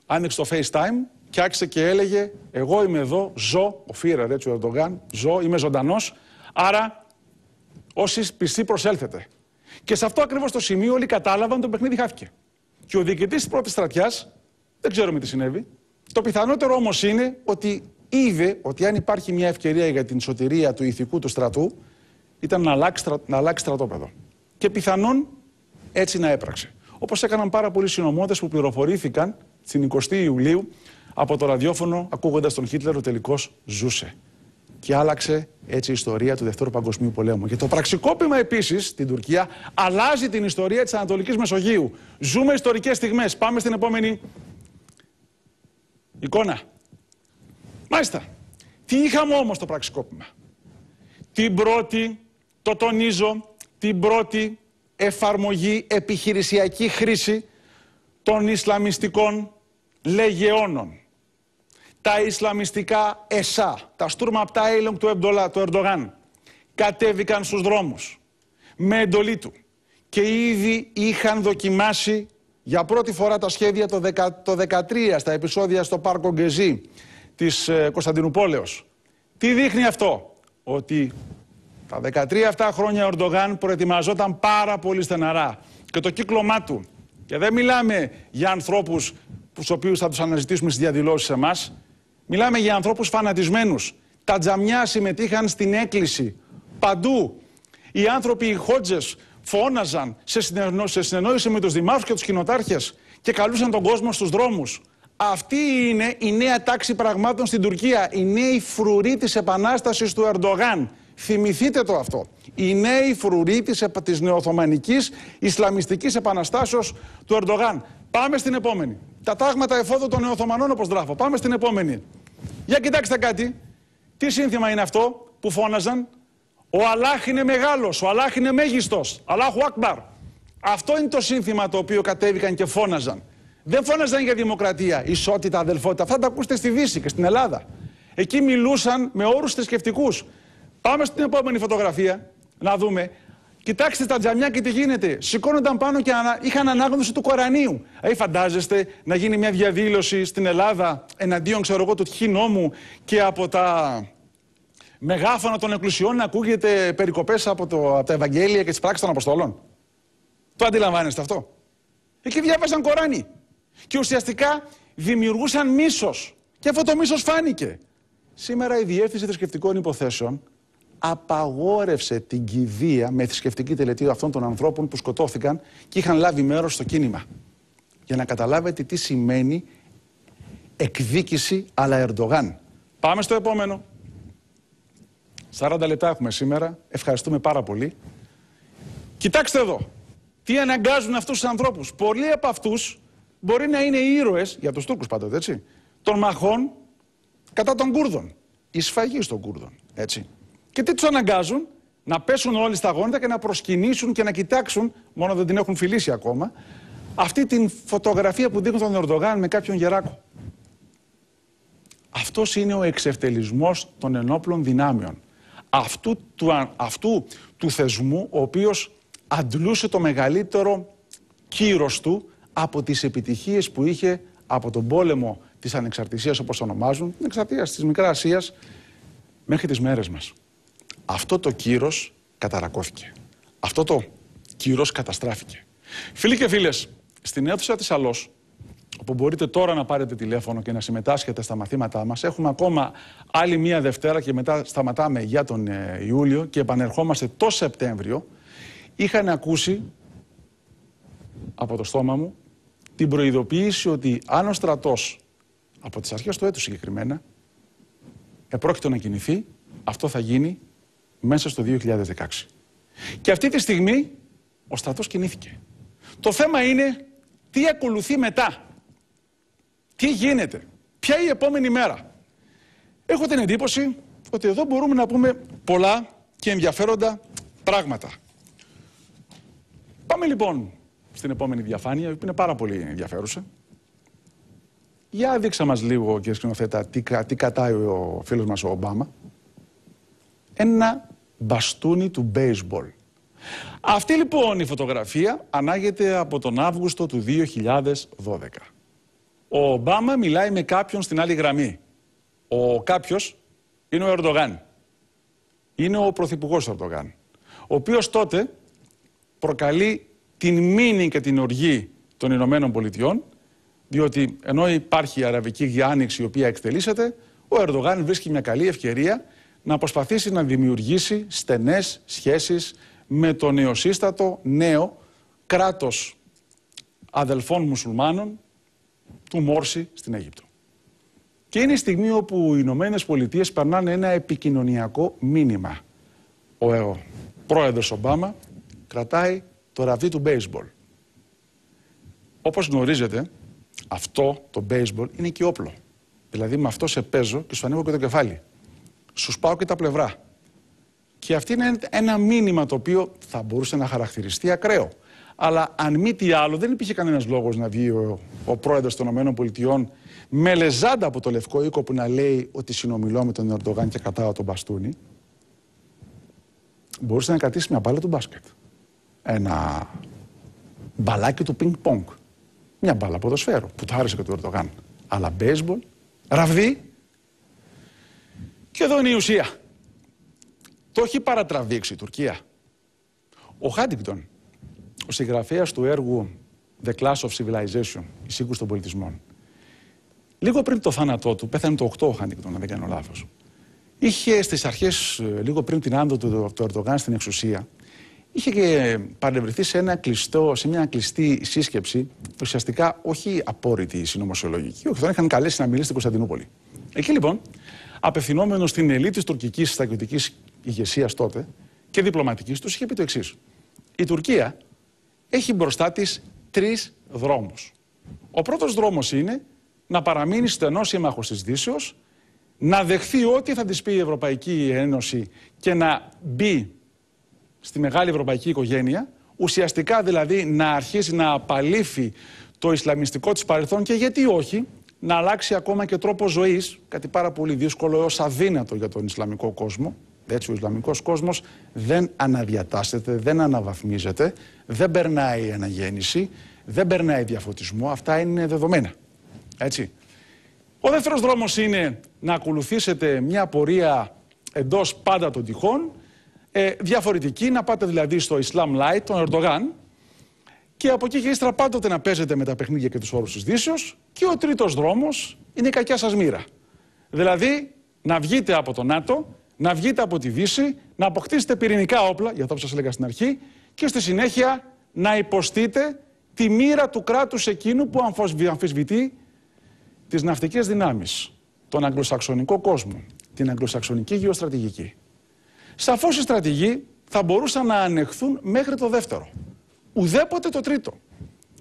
άνοιξε το FaceTime και άρχισε και έλεγε εγώ είμαι εδώ, ζω, ο Φίρερ έτσι ο Ερντογάν, ζω, είμαι ζωντανός, άρα όσοι πιστοί προσέλθετε. Και σε αυτό ακριβώς το σημείο όλοι κατάλαβαν το παιχνίδι χάθηκε. Και ο διοικητής της πρώτης στρατιάς, δεν ξέρουμε τι συνέβη, το πιθανότερο όμως είναι ότι είδε ότι αν υπάρχει μια ευκαιρία για την σωτηρία του ηθικού του στρατού, ήταν να αλλάξει, να αλλάξει στρατόπεδο. Και πιθανόν έτσι να έπραξε. Όπως έκαναν πάρα πολλοί συνωμότες που πληροφορήθηκαν στην 20η Ιουλίου από το ραδιόφωνο, ακούγοντας τον Χίτλερ, ο τελικώ ζούσε. Και άλλαξε έτσι η ιουλιου απο το ραδιοφωνο ακουγοντα τον χιτλερ ο τελικός ζουσε και αλλαξε ετσι η ιστορια του Δευτέρου Παγκοσμίου Πολέμου. Και το πραξικόπημα επίσης στην Τουρκία αλλάζει την ιστορία της Ανατολικής Μεσογείου. Ζούμε ιστορικές στιγμές. Πάμε στην επόμενη εικόνα. Μάλιστα. Τι είχαμε όμως το πραξικόπημα. Την πρώτη το τονίζω, την πρώτη εφαρμογή επιχειρησιακή χρήση των Ισλαμιστικών λεγεώνων. Τα Ισλαμιστικά ΕΣΑ, τα τα έλλον του Εμπτολά, του Ερντογάν, κατέβηκαν στους δρόμους με εντολή του και ήδη είχαν δοκιμάσει για πρώτη φορά τα σχέδια το 2013 στα επεισόδια στο πάρκο Γκεζή της ε, Κωνσταντινούπολεως. Τι δείχνει αυτό, ότι τα 13 αυτά χρόνια ο Ερντογάν προετοιμαζόταν πάρα πολύ στεναρά και το κύκλωμά του. Και δεν μιλάμε για ανθρώπους τους οποίους θα τους αναζητήσουμε στις διαδηλώσεις εμάς. Μιλάμε για ανθρώπους φανατισμένους. Τα τζαμιά συμμετείχαν στην έκκληση. Παντού. Οι άνθρωποι, οι χότζε, φώναζαν σε, σε συνεννόηση με τους δημάρχους και τους κοινοτάρχες και καλούσαν τον κόσμο στους δρόμους. Αυτή είναι η νέα τάξη πραγμάτων στην Τουρκία. Η νέη φρουρή της επανάστασης του Ερντογάν. Θυμηθείτε το αυτό. Οι νέοι φρουροί της, της νεοοθωμανικής Ισλαμιστικής Επαναστάσεως του Ερντογάν. Πάμε στην επόμενη. Τα τάγματα εφόδου των νεοοθωμανών όπως γράφω. Πάμε στην επόμενη. Για κοιτάξτε κάτι. Τι σύνθημα είναι αυτό που φώναζαν. Ο Αλάχ είναι μεγάλος, ο Αλάχ είναι μέγιστος, Αλάχου Ακμπαρ. Αυτό είναι το σύνθημα το οποίο κατέβηκαν και φώναζαν. Δεν φώναζαν για δημοκρατία, ισότητα, αδελφότητα. Αυτά τα ακούστε στη Δύση και στην Ελλάδα. Εκεί μιλούσαν με όρους θρησκευτικούς. Πάμε στην επόμενη φωτογραφία να δούμε. Κοιτάξτε τα τζαμιά και τι γίνεται. Σηκώνονταν πάνω και ανα... είχαν ανάγνωση του Κορανίου. Ε, φαντάζεστε να γίνει μια διαδήλωση στην Ελλάδα εναντίον, ξέρω εγώ, του τυχή νόμου και από τα μεγάφωνα των εκκλησιών να ακούγεται περικοπές από, το... από τα Ευαγγέλια και τις πράξεις των Αποστολών. Το αντιλαμβάνεστε αυτό. Εκεί διάβαζαν Κοράνι. Και ουσιαστικά δημιουργούσαν μίσος. Και αυτό το μίσος φάνηκε. Σήμερα η Διεύθυνση Θρησκευτικών Υποθέσεων απαγόρευσε την κηδεία με θρησκευτική τελετή αυτών των ανθρώπων που σκοτώθηκαν και είχαν λάβει μέρος στο κίνημα. Για να καταλάβετε τι σημαίνει εκδίκηση αλλά Ερντογάν. Πάμε στο επόμενο. 40 λεπτά έχουμε σήμερα. Ευχαριστούμε πάρα πολύ. Κοιτάξτε εδώ. Τι αναγκάζουν αυτούς τους ανθρώπους. Πολλοί από αυτούς μπορεί να είναι ήρωες, ήρωες, για τους τούρκους πάντοτε έτσι, των μαχών κατά των Κούρδων. Η σφαγή των Κούρδων, έτσι. Και τι τους αναγκάζουν, να πέσουν όλοι στα γόνατα και να προσκυνήσουν και να κοιτάξουν, μόνο δεν την έχουν φιλήσει ακόμα, αυτή την φωτογραφία που δείχνουν τον Ερντογάν με κάποιον γεράκο. Αυτός είναι ο εξευτελισμός των ενόπλων δυνάμεων. Αυτού του, του θεσμού ο οποίος αντλούσε το μεγαλύτερο κύρος του από τις επιτυχίες που είχε από τον πόλεμο της ανεξαρτησίας, όπως το ονομάζουν, την της Μικράς Ασίας, μέχρι τις μέρες μας αυτό το κύρος καταρακώθηκε. Αυτό το κύρος καταστράφηκε. Φίλοι και φίλες, στην αίθουσα της Αλός, όπου μπορείτε τώρα να πάρετε τηλέφωνο και να συμμετάσχετε στα μαθήματά μας, έχουμε ακόμα άλλη μία Δευτέρα και μετά σταματάμε για τον ε, Ιούλιο και επανερχόμαστε το Σεπτέμβριο, είχαν ακούσει από το στόμα μου την προειδοποίηση ότι αν ο στρατός από τις αρχές του έτους συγκεκριμένα επρόκειτο να κινηθεί, αυτό θα γίνει μέσα στο 2016. Και αυτή τη στιγμή ο στρατός κινήθηκε. Το θέμα είναι τι ακολουθεί μετά. Τι γίνεται. Ποια είναι η επόμενη μέρα. Έχω την εντύπωση ότι εδώ μπορούμε να πούμε πολλά και ενδιαφέροντα πράγματα. Πάμε λοιπόν στην επόμενη διαφάνεια, που είναι πάρα πολύ ενδιαφέρουσα. Για δείξα μας λίγο, κύριε σκηνοθέτα, τι, τι κατάει ο φίλος μας ο Ομπάμα. Ένα μπαστούνι του baseball. Αυτή λοιπόν η φωτογραφία ανάγεται από τον Αύγουστο του 2012. Ο Ομπάμα μιλάει με κάποιον στην άλλη γραμμή. Ο κάποιος είναι ο Ερντογάν. Είναι ο Πρωθυπουργός Ερντογάν. Ο οποίος τότε προκαλεί την μήνυ και την οργή των Ηνωμένων Πολιτειών διότι ενώ υπάρχει η Αραβική Άνοιξη η οποία εκτελήσεται, ο Ερντογάν βρίσκει μια καλή ευκαιρία να προσπαθήσει να δημιουργήσει στενές σχέσεις με το νεοσύστατο νέο κράτος αδελφών μουσουλμάνων του Μόρση στην Αίγυπτο. Και είναι η στιγμή όπου οι Ηνωμένε Πολιτείες περνάνε ένα επικοινωνιακό μήνυμα. Ο ε, πρόεδρος Ομπάμα κρατάει το ραβδί του baseball. Όπως γνωρίζετε, αυτό το baseball είναι και όπλο. Δηλαδή με αυτό σε παίζω και σου ανοίγω και το κεφάλι σου σπάω και τα πλευρά. Και αυτή είναι ένα μήνυμα το οποίο θα μπορούσε να χαρακτηριστεί ακραίο. Αλλά αν μη τι άλλο, δεν υπήρχε κανένας λόγος να βγει ο, ο πρόεδρος των ΗΠΑ με λεζάντα από το Λευκό Οίκο που να λέει ότι συνομιλώ με τον Ερντογάν και κατάω τον μπαστούνι. Μπορούσε να κρατήσει μια μπάλα του μπάσκετ. Ένα μπαλάκι του πινκ πονγκ. Μια μπάλα ποδοσφαίρου που το άρεσε και του Ερντογάν. Αλλά μπέσμπολ, ραβδί, και εδώ είναι η ουσία. Το έχει παρατραβήξει η Τουρκία. Ο Χάντιγκτον, ο συγγραφέας του έργου The Class of Civilization, η σύγκρουση των πολιτισμών, λίγο πριν το θάνατό του, πέθανε το 8 ο Χάντιγκτον, αν δεν κάνω λάθος, είχε στις αρχές, ε, λίγο πριν την άνδο του, του Ερντογάν στην εξουσία, είχε και παρευρεθεί σε, ένα κλειστό, σε μια κλειστή σύσκεψη, ουσιαστικά όχι απόρριτη συνωμοσιολογική, όχι τον είχαν καλέσει να μιλήσει στην Κωνσταντινούπολη. Εκεί λοιπόν απευθυνόμενος στην ελίτ της τουρκικής στρατιωτικής ηγεσίας τότε και διπλωματικής, τους είχε πει το εξής. Η Τουρκία έχει μπροστά της τρεις δρόμους. Ο πρώτος δρόμος είναι να παραμείνει στενός σύμμαχος της Δύσεως, να δεχθεί ό,τι θα της πει η Ευρωπαϊκή Ένωση και να μπει στη μεγάλη ευρωπαϊκή οικογένεια, ουσιαστικά δηλαδή να αρχίσει να απαλήφει το Ισλαμιστικό της παρελθόν και γιατί όχι, να αλλάξει ακόμα και τρόπο ζωής, κάτι πάρα πολύ δύσκολο έως αδύνατο για τον Ισλαμικό κόσμο. Έτσι, ο ισλαμικός κόσμος δεν αναδιατάσσεται, δεν αναβαθμίζεται, δεν περνάει αναγέννηση, δεν περνάει διαφωτισμό. Αυτά είναι δεδομένα. Έτσι. Ο δεύτερος δρόμος είναι να ακολουθήσετε μια πορεία εντός πάντα των τυχών, ε, διαφορετική, να πάτε δηλαδή στο Islam Light, τον Ερντογάν, και από εκεί και ύστερα πάντοτε να παίζετε με τα παιχνίδια και τους όρους της Δύσεως. Και ο τρίτος δρόμος είναι η κακιά σας μοίρα. Δηλαδή να βγείτε από το ΝΑΤΟ, να βγείτε από τη Δύση, να αποκτήσετε πυρηνικά όπλα, για αυτό που σας έλεγα στην αρχή, και στη συνέχεια να υποστείτε τη μοίρα του κράτους εκείνου που αμφισβητεί τις ναυτικές δυνάμεις, τον αγγλοσαξονικό κόσμο, την αγγλοσαξονική γεωστρατηγική. Σαφώς οι στρατηγοί θα μπορούσαν να ανεχθούν μέχρι το δεύτερο ουδέποτε το τρίτο.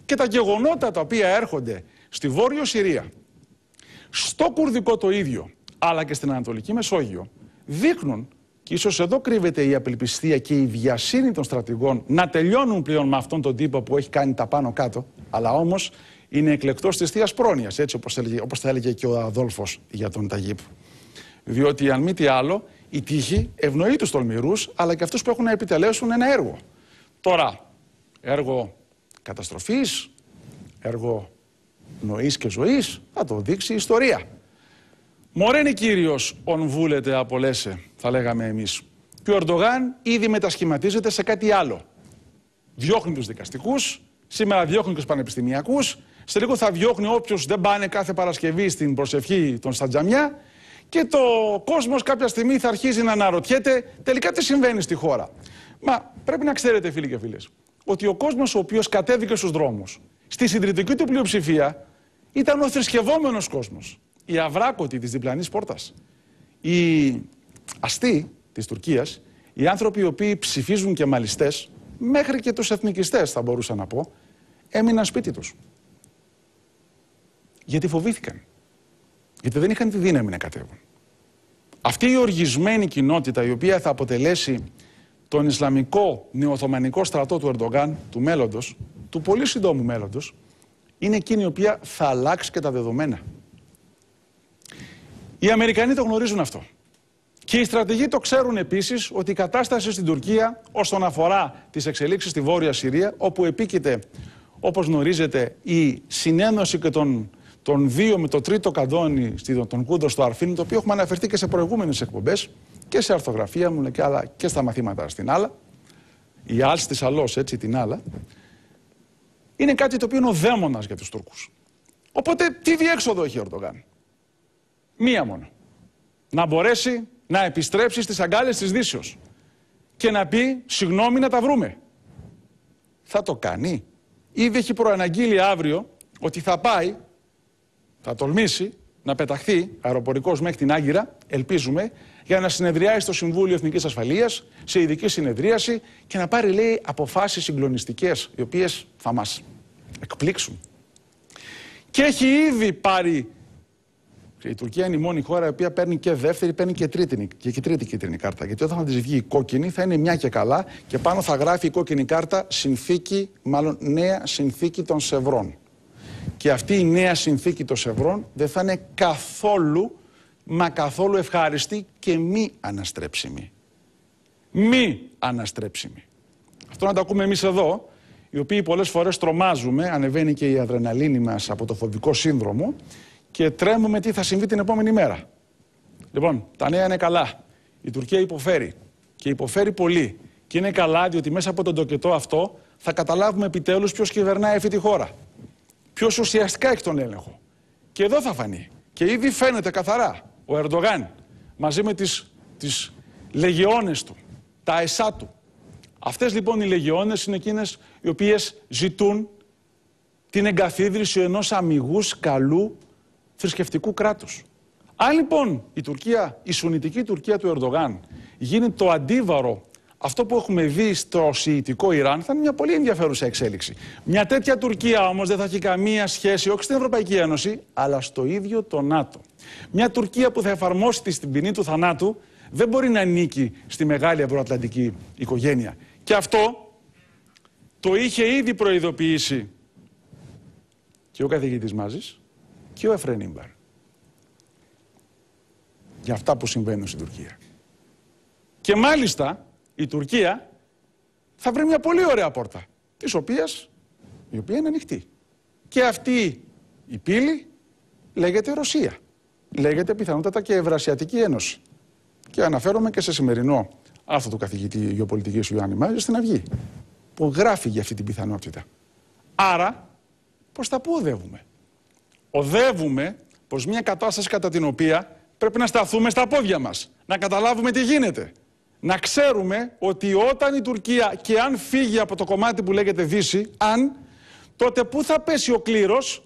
Και τα γεγονότα τα οποία έρχονται στη Βόρειο Συρία, στο Κουρδικό το ίδιο, αλλά και στην Ανατολική Μεσόγειο, δείχνουν, και ίσως εδώ κρύβεται η απελπιστία και η βιασύνη των στρατηγών, να τελειώνουν πλέον με αυτόν τον τύπο που έχει κάνει τα πάνω κάτω, αλλά όμως είναι εκλεκτός της θείας Πρόνοιας, έτσι όπως, έλεγε, όπως θα έλεγε και ο Αδόλφος για τον Ταγίπ. Διότι αν μη τι άλλο, η τύχη ευνοεί τους τολμηρούς, αλλά και αυτούς που έχουν να επιτελέσουν ένα έργο. Τώρα, έργο καταστροφής, έργο νοής και ζωής, θα το δείξει η ιστορία. Μωρένει Κύριος, ον βούλετε απολέσε, θα λέγαμε εμείς. Και ο Ερντογάν ήδη μετασχηματίζεται σε κάτι άλλο. Διώχνει τους δικαστικούς, σήμερα διώχνει τους πανεπιστημιακούς, σε λίγο θα διώχνει όποιου δεν πάνε κάθε Παρασκευή στην προσευχή των Σαντζαμιά και το κόσμος κάποια στιγμή θα αρχίζει να αναρωτιέται τελικά τι συμβαίνει στη χώρα. Μα πρέπει να ξέρετε φίλοι και φίλες, ότι ο κόσμος ο οποίος κατέβηκε στους δρόμους, στη συντριπτική του πλειοψηφία, ήταν ο θρησκευόμενος κόσμος. Οι αυράκοτοι της διπλανής πόρτας. Οι αστεί της Τουρκίας, οι άνθρωποι οι οποίοι ψηφίζουν και μαλιστές, μέχρι και τους εθνικιστές θα μπορούσα να πω, έμειναν σπίτι τους. Γιατί φοβήθηκαν. Γιατί δεν είχαν τη δύναμη να κατέβουν. Αυτή η οργισμένη κοινότητα η οποία θα αποτελέσει τον Ισλαμικό νεοοθωμανικό στρατό του Ερντογκάν, του μέλλοντος, του πολύ συντόμου μέλλοντος, είναι εκείνη η οποία θα αλλάξει και τα δεδομένα. Οι Αμερικανοί το γνωρίζουν αυτό. Και οι στρατηγοί το ξέρουν επίσης ότι η κατάσταση στην Τουρκία όσον αφορά τις εξελίξεις στη Βόρεια Συρία, όπου επίκειται, όπως γνωρίζετε, η συνένωση και των, των δύο με το τρίτο καντόνι, τον Κούντος στο Αρφίνι, το οποίο έχουμε αναφερθεί και σε προηγούμενες εκπομπές, και σε αρθογραφία μου και, άλλα, και στα μαθήματα στην άλλα, η άλση της έτσι την άλλα, είναι κάτι το οποίο είναι ο δαίμονας για τους Τούρκους. Οπότε τι διέξοδο έχει ο Ερντογάν. Μία μόνο. Να μπορέσει να επιστρέψει στις αγκάλες της Δύσεως και να πει συγγνώμη να τα βρούμε. Θα το κάνει. Ήδη έχει προαναγγείλει αύριο ότι θα πάει, θα τολμήσει να πεταχθεί αεροπορικός μέχρι την Άγκυρα, ελπίζουμε, για να συνεδριάσει στο Συμβούλιο Εθνικής Ασφαλείας σε ειδική συνεδρίαση και να πάρει, λέει, αποφάσεις συγκλονιστικές, οι οποίες θα μας εκπλήξουν. Και έχει ήδη πάρει. Η Τουρκία είναι η μόνη χώρα η οποία παίρνει και δεύτερη, παίρνει και τρίτη, και, και τρίτη κίτρινη κάρτα. Γιατί όταν θα της βγει η κόκκινη, θα είναι μια και καλά και πάνω θα γράφει η κόκκινη κάρτα συνθήκη, μάλλον νέα συνθήκη των Σευρών. Και αυτή η νέα συνθήκη των Σευρών δεν θα είναι καθόλου μα καθόλου ευχάριστη και μη αναστρέψιμη. Μη αναστρέψιμη. Αυτό να το ακούμε εμείς εδώ, οι οποίοι πολλές φορές τρομάζουμε, ανεβαίνει και η αδρεναλίνη μας από το φοβικό σύνδρομο και τρέμουμε τι θα συμβεί την επόμενη μέρα. Λοιπόν, τα νέα είναι καλά. Η Τουρκία υποφέρει και υποφέρει πολύ. Και είναι καλά διότι μέσα από τον τοκετό αυτό θα καταλάβουμε επιτέλους ποιος κυβερνάει αυτή τη χώρα. Ποιος ουσιαστικά έχει τον έλεγχο. Και εδώ θα φανεί. Και ήδη φαίνεται καθαρά ο Ερντογάν μαζί με τις, τις του, τα εσά του. Αυτές λοιπόν οι λεγιώνες είναι εκείνες οι οποίες ζητούν την εγκαθίδρυση ενός αμυγούς καλού θρησκευτικού κράτους. Αν λοιπόν η Τουρκία, η σουνητική Τουρκία του Ερντογάν γίνει το αντίβαρο αυτό που έχουμε δει στο Σιητικό Ιράν θα είναι μια πολύ ενδιαφέρουσα εξέλιξη. Μια τέτοια Τουρκία όμως δεν θα έχει καμία σχέση όχι στην Ευρωπαϊκή Ένωση αλλά στο ίδιο το ΝΑΤΟ. Μια Τουρκία που θα εφαρμόσει την ποινή του θανάτου δεν μπορεί να ανήκει στη μεγάλη ευρωατλαντική οικογένεια. Και αυτό το είχε ήδη προειδοποιήσει και ο καθηγητής Μάζης και ο Εφρένιμπαρ για αυτά που συμβαίνουν στην Τουρκία. Και μάλιστα η Τουρκία θα βρει μια πολύ ωραία πόρτα, της οποίας η οποία είναι ανοιχτή. Και αυτή η πύλη λέγεται Ρωσία λέγεται πιθανότατα και Ευρασιατική Ένωση. Και αναφέρομαι και σε σημερινό άρθρο του καθηγητή γεωπολιτικής Ιωάννη Μάζη στην Αυγή, που γράφει για αυτή την πιθανότητα. Άρα, προς τα πού οδεύουμε. Οδεύουμε προ μια κατάσταση κατά την οποία πρέπει να σταθούμε στα πόδια μας, να καταλάβουμε τι γίνεται. Να ξέρουμε ότι όταν η Τουρκία και αν φύγει από το κομμάτι που λέγεται Δύση, αν, τότε πού θα πέσει ο κλήρος,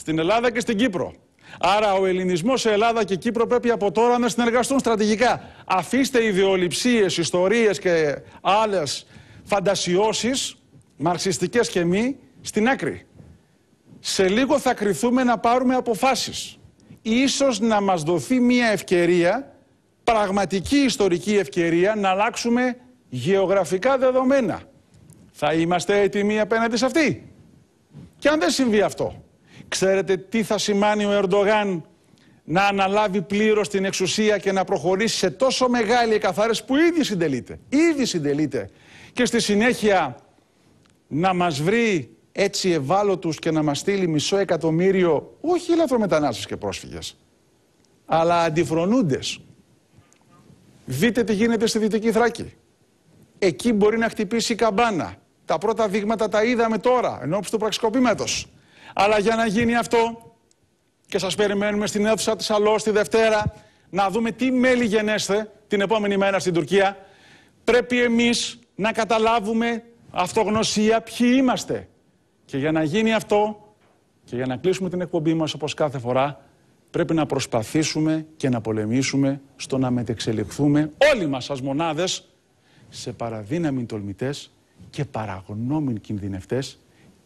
στην Ελλάδα και στην Κύπρο. Άρα ο ελληνισμός σε Ελλάδα και Κύπρο πρέπει από τώρα να συνεργαστούν στρατηγικά. Αφήστε ιδεολειψίες, ιστορίες και άλλες φαντασιώσεις, μαρξιστικές και μη, στην άκρη. Σε λίγο θα κρυθούμε να πάρουμε αποφάσεις. Ίσως να μας δοθεί μια ευκαιρία, πραγματική ιστορική ευκαιρία, να αλλάξουμε γεωγραφικά δεδομένα. Θα είμαστε έτοιμοι απέναντι σε αυτή. Και αν δεν συμβεί αυτό, Ξέρετε τι θα σημάνει ο Ερντογάν να αναλάβει πλήρως την εξουσία και να προχωρήσει σε τόσο μεγάλη εκαθάριση που ήδη συντελείται. Ήδη συντελείται. Και στη συνέχεια να μας βρει έτσι ευάλωτους και να μας στείλει μισό εκατομμύριο όχι μετανάστες και πρόσφυγες αλλά αντιφρονούντες. Δείτε τι γίνεται στη Δυτική Θράκη. Εκεί μπορεί να χτυπήσει η καμπάνα. Τα πρώτα δείγματα τα είδαμε τώρα, ενώπιση του πραξικοπήματος. Αλλά για να γίνει αυτό, και σας περιμένουμε στην αίθουσα της ΑΛΟ τη Δευτέρα, να δούμε τι μέλη γενέστε την επόμενη μέρα στην Τουρκία, πρέπει εμείς να καταλάβουμε αυτογνωσία ποιοι είμαστε. Και για να γίνει αυτό και για να κλείσουμε την εκπομπή μας όπως κάθε φορά, πρέπει να προσπαθήσουμε και να πολεμήσουμε στο να μετεξελιχθούμε όλοι μας as μονάδες σε παραδύναμοι τολμητές και παραγνώμην κινδυνευτές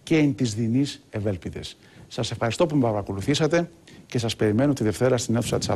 και εν της δινής ευέλπιδες. Σας ευχαριστώ που με παρακολουθήσατε και σας περιμένω τη Δευτέρα στην αίθουσα της